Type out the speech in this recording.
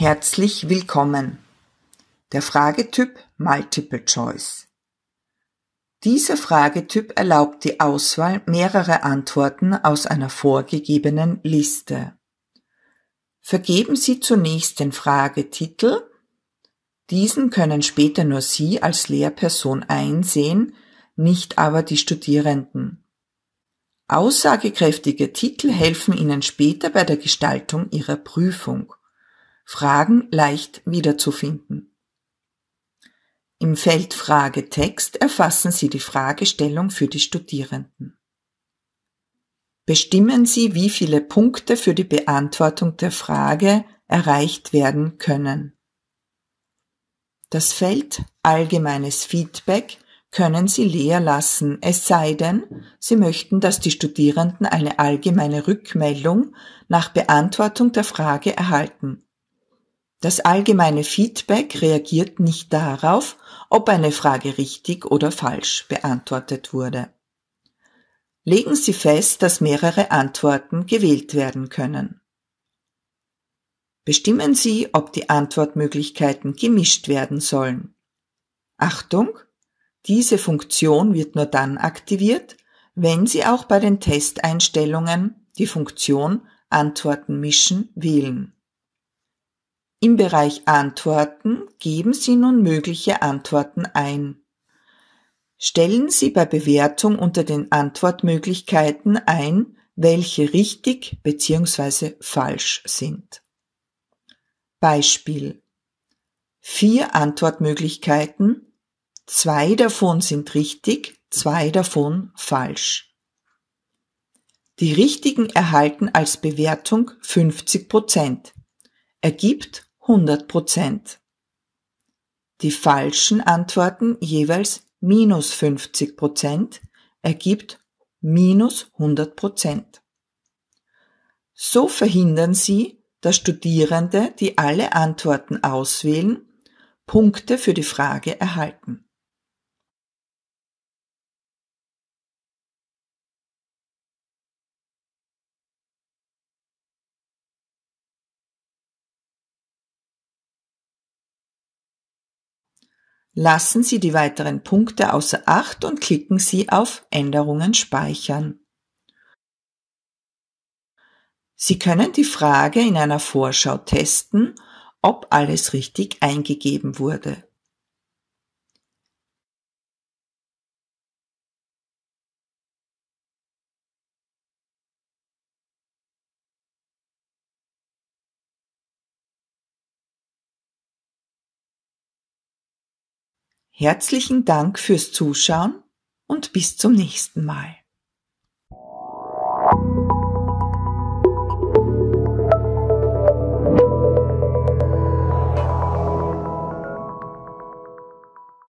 Herzlich willkommen. Der Fragetyp Multiple Choice. Dieser Fragetyp erlaubt die Auswahl mehrerer Antworten aus einer vorgegebenen Liste. Vergeben Sie zunächst den Fragetitel. Diesen können später nur Sie als Lehrperson einsehen, nicht aber die Studierenden. Aussagekräftige Titel helfen Ihnen später bei der Gestaltung Ihrer Prüfung. Fragen leicht wiederzufinden. Im Feld Fragetext erfassen Sie die Fragestellung für die Studierenden. Bestimmen Sie, wie viele Punkte für die Beantwortung der Frage erreicht werden können. Das Feld Allgemeines Feedback können Sie leer lassen, es sei denn, Sie möchten, dass die Studierenden eine allgemeine Rückmeldung nach Beantwortung der Frage erhalten. Das allgemeine Feedback reagiert nicht darauf, ob eine Frage richtig oder falsch beantwortet wurde. Legen Sie fest, dass mehrere Antworten gewählt werden können. Bestimmen Sie, ob die Antwortmöglichkeiten gemischt werden sollen. Achtung! Diese Funktion wird nur dann aktiviert, wenn Sie auch bei den Testeinstellungen die Funktion Antworten mischen wählen. Im Bereich Antworten geben Sie nun mögliche Antworten ein. Stellen Sie bei Bewertung unter den Antwortmöglichkeiten ein, welche richtig bzw. falsch sind. Beispiel. Vier Antwortmöglichkeiten, zwei davon sind richtig, zwei davon falsch. Die richtigen erhalten als Bewertung 50 Prozent, ergibt 100 Prozent. Die falschen Antworten jeweils minus 50 Prozent ergibt minus 100 Prozent. So verhindern Sie, dass Studierende, die alle Antworten auswählen, Punkte für die Frage erhalten. Lassen Sie die weiteren Punkte außer Acht und klicken Sie auf Änderungen speichern. Sie können die Frage in einer Vorschau testen, ob alles richtig eingegeben wurde. Herzlichen Dank fürs Zuschauen und bis zum nächsten Mal.